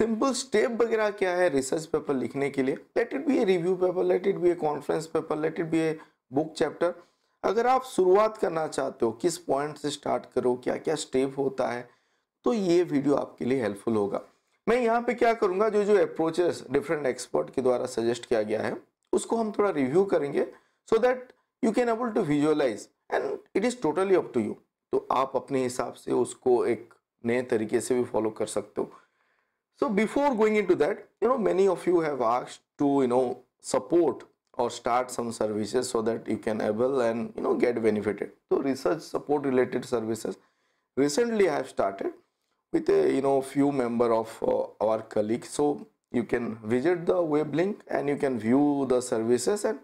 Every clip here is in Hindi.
सिंपल स्टेप वगैरह क्या है रिसर्च पेपर लिखने के लिए let it be a review paper let it be a conference paper let it be a book chapter अगर आप शुरुआत करना चाहते हो किस पॉइंट से स्टार्ट करो क्या क्या स्टेप होता है तो ये वीडियो आपके लिए हेल्पफुल होगा मैं यहाँ पे क्या करूँगा जो जो अप्रोचेस डिफरेंट एक्सपर्ट के द्वारा सजेस्ट किया गया है उसको हम थोड़ा रिव्यू करेंगे so that you can able to visualise and it is totally up to you तो आप अपने हिसाब से उसको एक नए तरीके से भी फॉलो कर सकते हो So before going into that, you know, many of you have asked to, you know, support or start some services so that you can able and, you know, get benefited. So research support related services recently I have started with a, you know, few member of uh, our colleagues. So you can visit the web link and you can view the services and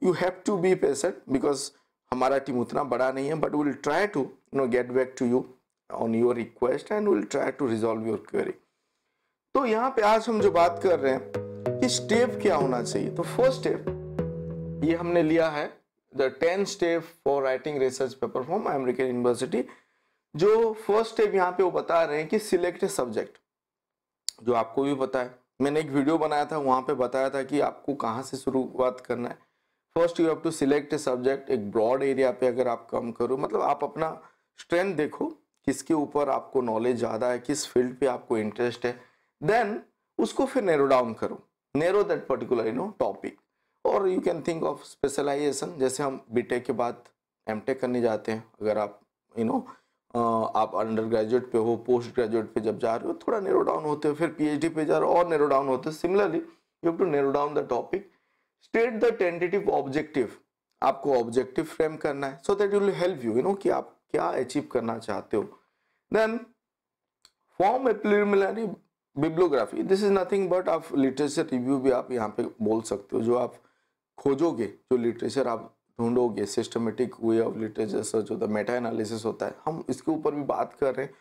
you have to be patient because हमारा big, but we will try to you know get back to you on your request and we will try to resolve your query. तो यहाँ पे आज हम जो बात कर रहे हैं कि स्टेप क्या होना चाहिए तो फर्स्ट स्टेप ये हमने लिया है the ten step for writing research paper from American university जो फर्स्ट स्टेप यहाँ पे वो बता रहे हैं कि सिलेक्ट ए सब्जेक्ट जो आपको भी पता है मैंने एक वीडियो बनाया था वहाँ पे बताया था कि आपको कहाँ से शुरुआत करना है first you have to select a subject एक ब्रॉड एरिया पे अगर आप कम करो मतलब आप अपना स्ट्रेंथ देखो किसके ऊपर आपको नॉलेज ज़्यादा है किस फील्ड पे आपको इंटरेस्ट है देन उसको फिर नेरो डाउन करो narrow that particular you know topic और you can think of specialisation जैसे हम बीटेक के बाद एमटेक करने जाते हैं अगर आप यू you नो know, आप अंडर ग्रेजुएट पे हो पोस्ट ग्रेजुएट पे जब जा रहे हो थोड़ा नेरो डाउन होते हो फिर पीएचडी पे जा रहे हो और नेरो डाउन होते हो similarly you have to narrow down the topic state the tentative objective आपको ऑब्जेक्टिव फ्रेम करना है so that will help you you know कि आप क्या अचीव करना चाहते हो then form a preliminary bibliography this is nothing but आप लिटरेचर रिव्यू भी आप यहाँ पे बोल सकते हो जो आप खोजोगे जो लिटरेचर आप ढूंढोगे systematic way of literature search होता है मेटा एनालिसिस होता है हम इसके ऊपर भी बात कर रहे हैं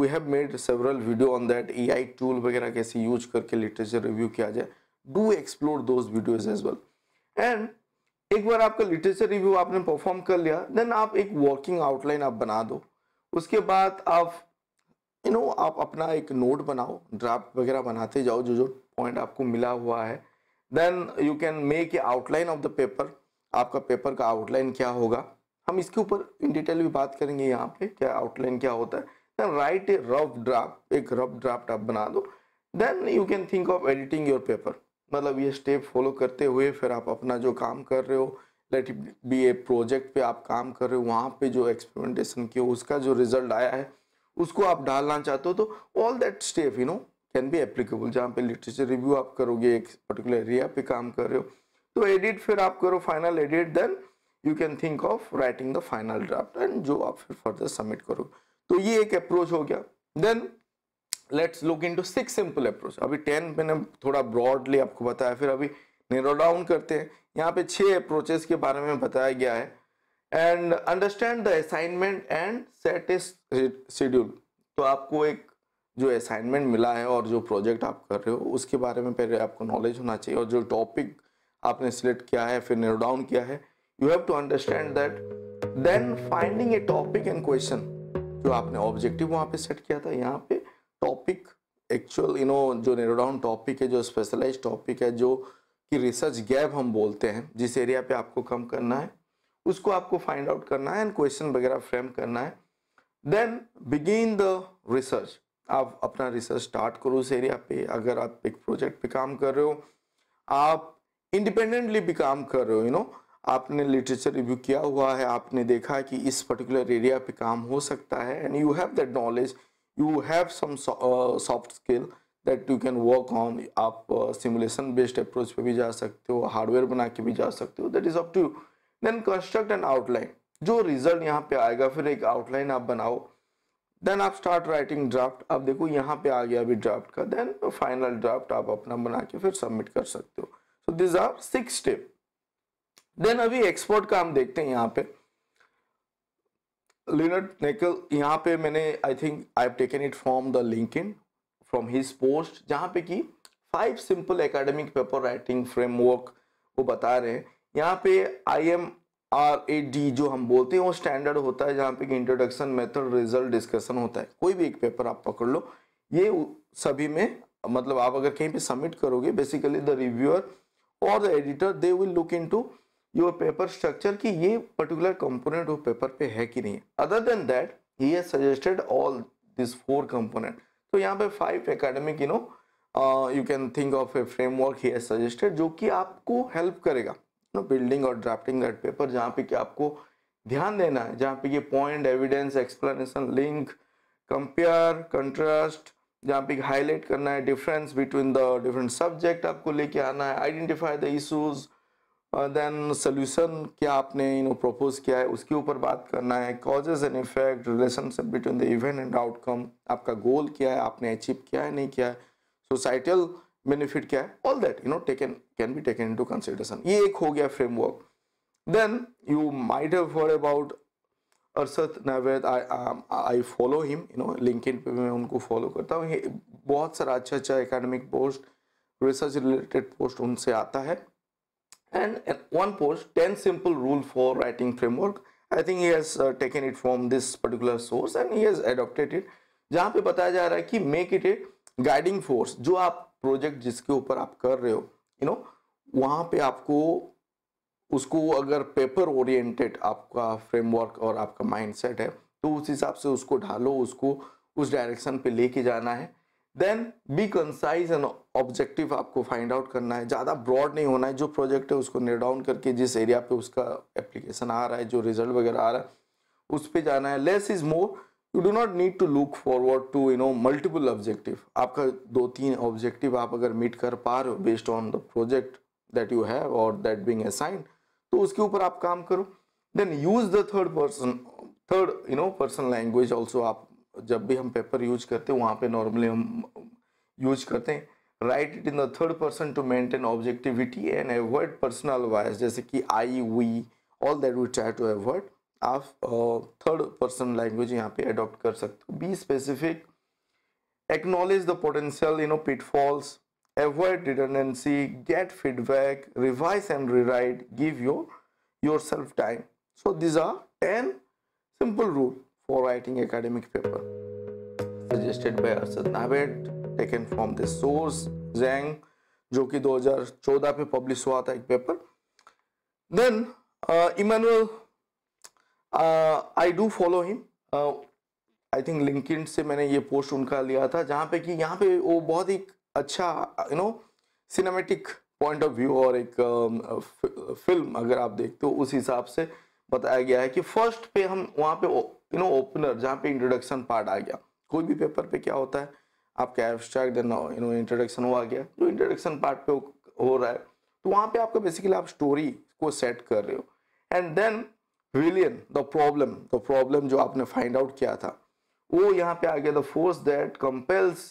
we have made several video on that A I tool वगैरह कैसे यूज करके लिटरेचर रिव्यू किया जाए do explore those videos as well and एक बार आपका लिटरेचर रिव्यू आपने परफॉर्म कर लिया देन आप एक वर्किंग आउटलाइन आप बना दो उसके बाद आप यू नो आप अपना एक नोट बनाओ ड्राफ्ट वगैरह बनाते जाओ जो जो पॉइंट आपको मिला हुआ है then you can make a outline of the paper आपका पेपर का आउटलाइन क्या होगा हम इसके ऊपर इन डिटेल भी बात करेंगे यहाँ पे क्या आउटलाइन क्या होता है then write a rough draft एक रफ ड्राफ्ट आप बना दो then you can think of editing your paper मतलब ये स्टेप फॉलो करते हुए फिर आप अपना जो काम कर रहे हो लेट बी ए प्रोजेक्ट पे आप काम कर रहे हो वहाँ पे जो एक्सपेरिमेंटेशन किया उसका जो रिजल्ट आया है उसको आप डालना चाहते हो तो all that step you know can be applicable जहाँ पे लिटरेचर रिव्यू आप करोगे एक पर्टिकुलर एरिया पे काम कर रहे हो तो एडिट फिर आप करो final edit then you can think of writing the final draft and जो आप फिर फर्दर सबमिट करोगे तो ये एक अप्रोच हो गया then let's look into six simple approach अभी टेन मैंने थोड़ा ब्रॉडली आपको बताया फिर अभी नेरो डाउन करते हैं यहाँ पे छः अप्रोचेस के बारे में बताया गया है and understand the assignment and set is schedule तो आपको एक जो असाइनमेंट मिला है और जो प्रोजेक्ट आप कर रहे हो उसके बारे में पहले आपको नॉलेज होना चाहिए और जो टॉपिक आपने सिलेक्ट किया है फिर नोट डाउन किया है you have to understand that then finding a topic and question जो आपने ऑब्जेक्टिव वहाँ पे सेट किया था यहाँ पे टॉपिक एक्चुअल यू नो जो नेरो डाउन टॉपिक है जो स्पेशलाइज टॉपिक है जो कि रिसर्च गैप हम बोलते हैं जिस एरिया पे आपको कम करना है उसको आपको फाइंड आउट करना है एंड क्वेश्चन वगैरह फ्रेम करना है देन बिगिन द रिसर्च आप अपना रिसर्च स्टार्ट करो उस एरिया पे अगर आप एक प्रोजेक्ट पे काम कर रहे हो आप इंडिपेंडेंटली भी काम कर रहे हो यू नो आपने लिटरेचर रिव्यू किया हुआ है आपने देखा है कि इस पर्टिकुलर एरिया पे काम हो सकता है and you have that knowledge you have some soft skill that you can work on आप सिमुलेशन बेस्ड अप्रोच पे भी जा सकते हो हार्डवेयर बना के भी जा सकते हो that is up to then construct an outline जो रिजल्ट यहाँ पे आएगा फिर एक आउटलाइन आप बनाओ देन आप स्टार्ट राइटिंग ड्राफ्ट आप देखो यहाँ पे आ गया अभी ड्राफ्ट का देन फाइनल ड्राफ्ट आप अपना बना के फिर सबमिट कर सकते हो so these are six step then अभी एक्सपोर्ट का हम देखते हैं यहाँ पे लिनट नेकल यहाँ पे मैंने I think I have taken it from the LinkedIn from his post जहाँ पे कि five simple academic paper writing framework वो बता रहे हैं यहाँ पे I M R A D जो हम बोलते हैं वो स्टैंडर्ड होता है जहाँ पे इंट्रोडक्शन मेथड रिजल्ट डिस्कशन होता है कोई भी एक पेपर आप पकड़ लो ये सभी में मतलब आप अगर कहीं पे सबमिट करोगे बेसिकली द रिव्यूअर और the editor they will look into your paper structure कि ये पर्टिकुलर कंपोनेंट वो पेपर पे है कि नहीं other than that he has suggested all this four component तो यहाँ पे five academic you know you can think of a framework he has suggested जो कि आपको हेल्प करेगा बिल्डिंग और ड्राफ्टिंग दैट पेपर जहाँ पे कि आपको ध्यान देना है जहाँ पे कि point evidence explanation link compare contrast जहाँ पे हाईलाइट करना है difference between the different subject आपको लेके आना है identify the issues then solution क्या आपने यू नो प्रपोज किया है उसके ऊपर बात करना है causes and effect relationship between the event and outcome आपका गोल क्या है आपने अचीव किया है नहीं किया है सोसाइटल so, बेनिफिट क्या है all that you know taken can be taken into consideration ये एक हो गया framework then you might have heard about Arshad Naved I follow him you know link पे मैं उनको फॉलो करता हूँ बहुत सारा अच्छा अच्छा academic post research related post उनसे आता है and one post ten simple rule for writing framework I think he's taken it from this particular source and he has adopted it जहाँ पे बताया जा रहा है कि make it a guiding force जो आप प्रोजेक्ट जिसके ऊपर आप कर रहे हो यू नो वहाँ पे आपको उसको अगर पेपर ओरिएंटेड आपका फ्रेमवर्क और आपका माइंडसेट है तो उस हिसाब से उसको ढालो उसको उस डायरेक्शन पे लेके जाना है then be concise and objective आपको फाइंड आउट करना है ज़्यादा ब्रॉड नहीं होना है जो प्रोजेक्ट है उसको निर्डाउन करके जिस एरिया पे उसका एप्लीकेशन आ रहा है जो रिजल्ट वगैरह आ रहा है उस पर जाना है less is more you do not need to look forward to you know multiple objective आपका दो तीन ऑब्जेक्टिव आप अगर मीट कर पा रहे हो based on the project that you have और दैट बींग असाइंड तो उसके ऊपर आप काम करो then use the third person third you know person language also आप जब भी हम पेपर यूज करते हैं वहाँ पे नॉर्मली हम यूज करते हैं write it in the third person to maintain objectivity and avoid personal voice जैसे कि I we all that we try to avoid आप थर्ड पर्सन लैंग्वेज यहाँ पे अडॉप्ट कर सकते हो be specific acknowledge the potential you know pitfalls avoid the tendency get feedback revise and rewrite give your your self time so these are ten simple rule for writing academic paper suggested by अरसद नावेड taken from this source Zhang जो कि 2014 पे पब्लिश हुआ था एक paper then Emmanuel I do follow him I think link से मैंने ये पोस्ट उनका लिया था जहाँ पे कि यहाँ पे वो बहुत ही अच्छा you know cinematic point of view और एक फिल्म um, अगर आप देखते हो उस हिसाब से बताया गया है कि फर्स्ट पे हम वहाँ पे यू नो ओपनर जहाँ पे इंट्रोडक्शन पार्ट आ गया कोई भी पेपर पे क्या होता है आपका abstract then you know introduction हुआ गया जो इंट्रोडक्शन पार्ट पे हो रहा है तो वहाँ पे आपका बेसिकली आप स्टोरी को सेट कर रहे हो and then villain the problem the problem जो आपने फाइंड आउट किया था वो यहाँ पे आ गया the force that compels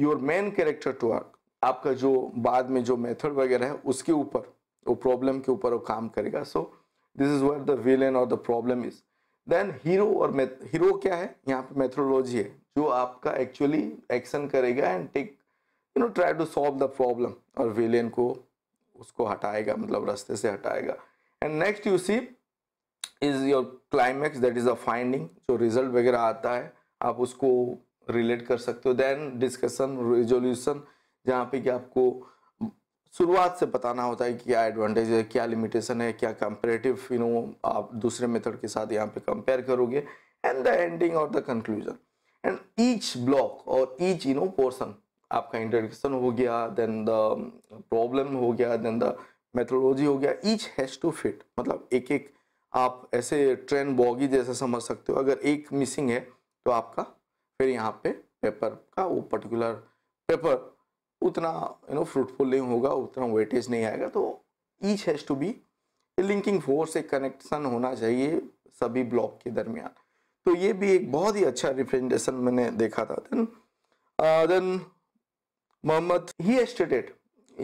your main character to work आपका जो बाद में जो मेथड वगैरह है उसके ऊपर वो प्रॉब्लम के ऊपर वो काम करेगा so this is where the villain और the problem is then hero और हीरो क्या है यहाँ पे मेथोडोलॉजी है जो आपका एक्चुअली एक्शन करेगा and take you know try to solve the problem और विलियन को उसको हटाएगा मतलब रास्ते से हटाएगा and next you see is your climax that is a finding जो रिजल्ट वगैरह आता है आप उसको रिलेट कर सकते हो देन डिस्कशन रिजोल्यूशन जहाँ पे कि आपको शुरुआत से बताना होता है कि क्या एडवांटेज है क्या लिमिटेशन है क्या कंपेरेटिव यू नो आप दूसरे मेथड के साथ यहाँ पे कंपेयर करोगे एंड द एंडिंग और the conclusion and each block और ईच यू नो पोर्सन आपका इंट्रोडक्शन हो गया देन द प्रॉब्लम हो गया देन द मेथोलॉजी हो गया ईच हैज़ टू फिट मतलब एक एक आप ऐसे ट्रेन बॉगी जैसे समझ सकते हो अगर एक मिसिंग है तो आपका फिर यहाँ पे पेपर का वो पर्टिकुलर पेपर उतना यू नो फ्रूटफुल नहीं होगा उतना वेटेज नहीं आएगा तो each has to be linking force एक कनेक्शन होना चाहिए सभी ब्लॉक के दरमियान तो ये भी एक बहुत ही अच्छा रिप्रेजेंटेशन मैंने देखा था then then Mohammad he stated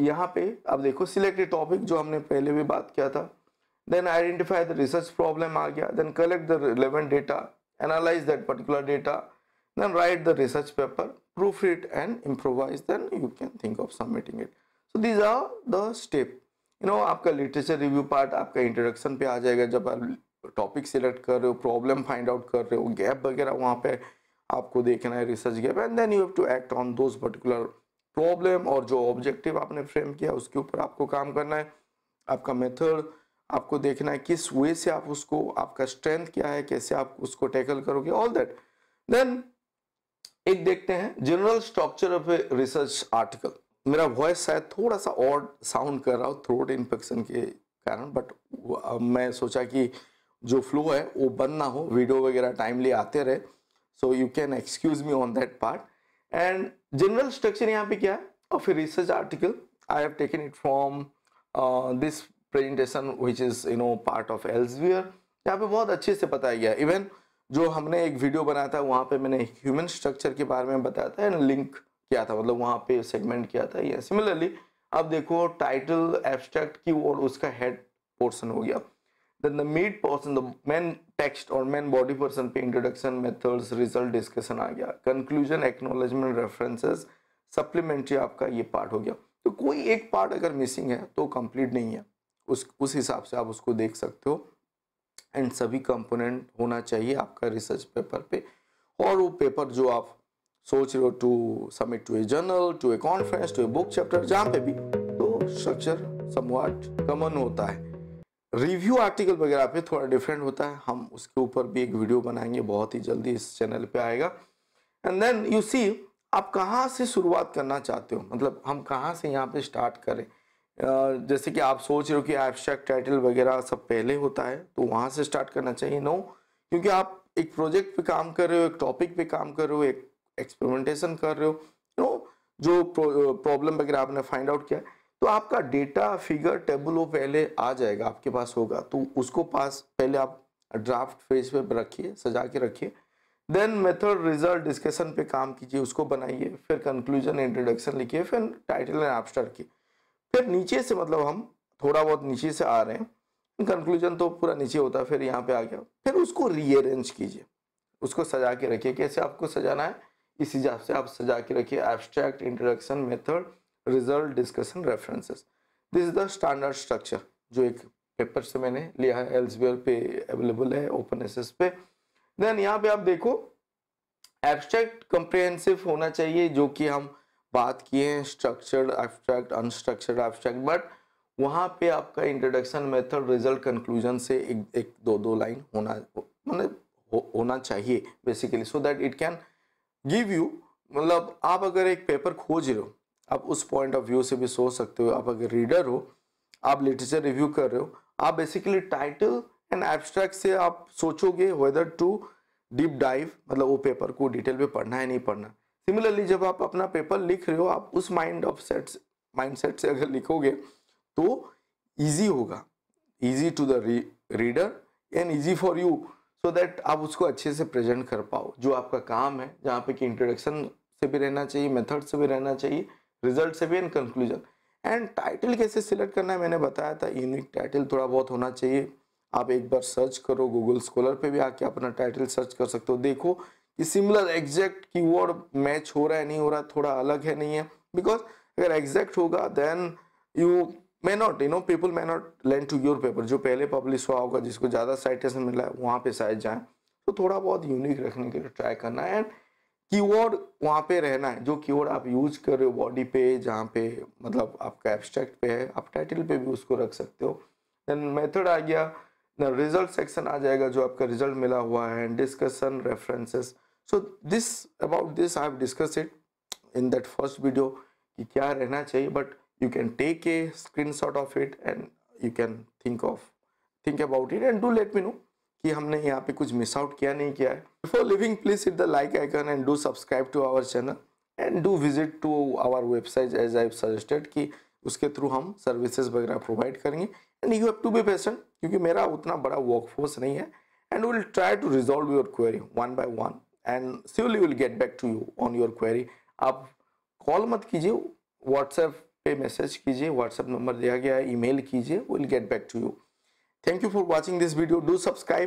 यहाँ पे अब देखो सिलेक्टेड टॉपिक जो हमने पहले भी बात किया था then identify the research problem aa then collect the relevant data analyze that particular data then write the research paper proofread and improvise then you can think of submitting it so these are the step you know आपका literature review part आपका introduction पे आ जाएगा जब आप टॉपिक सिलेक्ट कर रहे हो प्रॉब्लम फाइंड आउट कर रहे हो गैप वगैरह वहाँ पे आपको देखना है research gap and then you have to act on those particular problem और जो ऑब्जेक्टिव आपने फ्रेम किया उसके ऊपर आपको काम करना है आपका मेथड आपको देखना है किस वे से आप उसको आपका स्ट्रेंथ क्या है कैसे आप उसको टैकल करोगे ऑल दैट देन एक देखते हैं general structure of a research article मेरा वॉइस शायद थोड़ा सा और साउंड कर रहा हूँ थ्रोट इन्फेक्शन के कारण बट मैं सोचा कि जो फ्लो है वो बंद ना हो वीडियो वगैरह टाइमली आते रहे so you can excuse me on that part and general structure यहाँ पे क्या है of a research article I have taken it from this presentation which is you know part of Elsevier यहाँ पे बहुत अच्छे से बताया गया इवन जो हमने एक वीडियो बनाया था वहाँ पे मैंने ह्यूमन स्ट्रक्चर के बारे में बताया था एंड लिंक किया था मतलब वहाँ पे सेगमेंट किया था या सिमिलरली अब देखो टाइटल एब्स्ट्रैक्ट की और उसका हेड पोर्सन हो गया then the mid portion the main text और मेन बॉडी पर्सन पे इंट्रोडक्शन मेथड्स रिजल्ट डिस्कशन आ गया कंक्लूजन acknowledgement रेफरेंसेज सप्लीमेंट्री आपका ये पार्ट हो गया तो कोई एक पार्ट अगर मिसिंग है तो कंप्लीट नहीं है उस उस हिसाब से आप उसको देख सकते हो एंड सभी कंपोनेंट होना चाहिए आपका रिसर्च पेपर पे और वो पेपर जो आप सोच रहे हो to submit to a journal to a conference to a book chapter जहाँ पे भी तो स्ट्रक्चर समवाट कमन होता है रिव्यू आर्टिकल वगैरह पे थोड़ा डिफरेंट होता है हम उसके ऊपर भी एक वीडियो बनाएंगे बहुत ही जल्दी इस चैनल पे आएगा एंड देन यू सी आप कहाँ से शुरुआत करना चाहते हो मतलब हम कहाँ से यहाँ पे स्टार्ट करें जैसे कि आप सोच रहे हो कि एबस्ट्रैक्ट टाइटल वगैरह सब पहले होता है तो वहाँ से स्टार्ट करना चाहिए नो क्योंकि आप एक प्रोजेक्ट पे काम कर रहे हो एक टॉपिक पे काम कर रहे हो एक एक्सपेरिमेंटेशन कर रहे हो यू नो जो प्रॉब्लम वगैरह आपने फाइंड आउट किया तो आपका डेटा फिगर टेबल वो पहले आ जाएगा आपके पास होगा तो उसको पास पहले आप ड्राफ्ट फेज पे रखिए सजा के रखिए देन मेथड रिजल्ट डिस्कशन पे काम कीजिए उसको बनाइए फिर कंक्लूजन इंट्रोडक्शन लिखिए फिर टाइटल एंड एब्स्ट्रैक्ट की फिर नीचे से मतलब हम थोड़ा बहुत नीचे से आ रहे हैं कंक्लूजन तो पूरा नीचे होता है फिर यहाँ पे आ गया फिर उसको रीअरेंज कीजिए उसको सजा के रखिए कैसे आपको सजाना है इस हिसाब से आप सजा के रखिए abstract introduction method result discussion references this is the standard structure जो एक पेपर से मैंने लिया है एल्सवेयर पे अवेलेबल है ओपन एस पे देन यहाँ पे आप देखो एब्स्ट्रैक्ट कंप्रिहेंसिव होना चाहिए जो कि हम बात किए हैं structured abstract unstructured abstract but वहाँ पे आपका इंट्रोडक्शन मेथड रिजल्ट कंक्लूजन से एक एक दो दो लाइन होना मतलब हो, होना चाहिए basically so that it can give you मतलब आप अगर एक पेपर खोज रहे हो आप उस पॉइंट ऑफ व्यू से भी सोच सकते हो आप अगर रीडर हो आप लिटरेचर रिव्यू कर रहे हो आप बेसिकली टाइटल एंड एब्स्ट्रैक्ट से आप सोचोगे वेदर टू डीप डाइव मतलब वो पेपर को डिटेल में पढ़ना है नहीं पढ़ना सिमिलरली जब आप अपना पेपर लिख रहे हो आप उस mind of set mind set से अगर लिखोगे तो ईजी होगा easy to the reader and easy for you so that आप उसको अच्छे से प्रेजेंट कर पाओ जो आपका काम है जहाँ पे कि इंट्रोडक्शन से भी रहना चाहिए मेथड से भी रहना चाहिए रिजल्ट से भी एंड कंक्लूजन एंड टाइटल कैसे सिलेक्ट करना है मैंने बताया था यूनिक टाइटल थोड़ा बहुत होना चाहिए आप एक बार सर्च करो गूगल स्कॉलर पे भी आके अपना टाइटल सर्च कर सकते हो देखो ये सिमिलर एग्जैक्ट वर्ड मैच हो रहा है नहीं हो रहा थोड़ा अलग है नहीं है बिकॉज अगर एग्जैक्ट होगा then you may not you know people may not land to your paper जो पहले पब्लिश हुआ होगा जिसको ज़्यादा साइटेशन मिला है वहाँ पे शायद जाए तो थोड़ा बहुत यूनिक रखने के लिए ट्राई करना है एंड की वर्ड वहाँ पे रहना है जो वर्ड आप यूज कर रहे हो बॉडी पे जहाँ पे मतलब आपका एब्स्ट्रैक्ट पे है आप टाइटल पे भी उसको रख सकते हो देन मेथड आ गया रिजल्ट सेक्शन आ जाएगा जो आपका रिजल्ट मिला हुआ है discussion references so this about this I have discuss it in that first video कि क्या रहना चाहिए but you can take a screen shot of it and you can think of think about it and do let me know कि हमने यहाँ पे कुछ मिस आउट किया नहीं किया है before living please it the like icon and do subscribe to our channel and do visit to our website as I suggested कि उसके थ्रू हम सर्विसेज वगैरह प्रोवाइड करेंगे and you have to be patient क्योंकि मेरा उतना बड़ा वर्कफोर्स नहीं है and will try to resolve your query one by one and swiftly will get back to you on your query आप कॉल मत कीजिए व्हाट्सएप पे मैसेज कीजिए व्हाट्सएप नंबर दिया गया है ईमेल कीजिए will get back to you thank you for watching this video do subscribe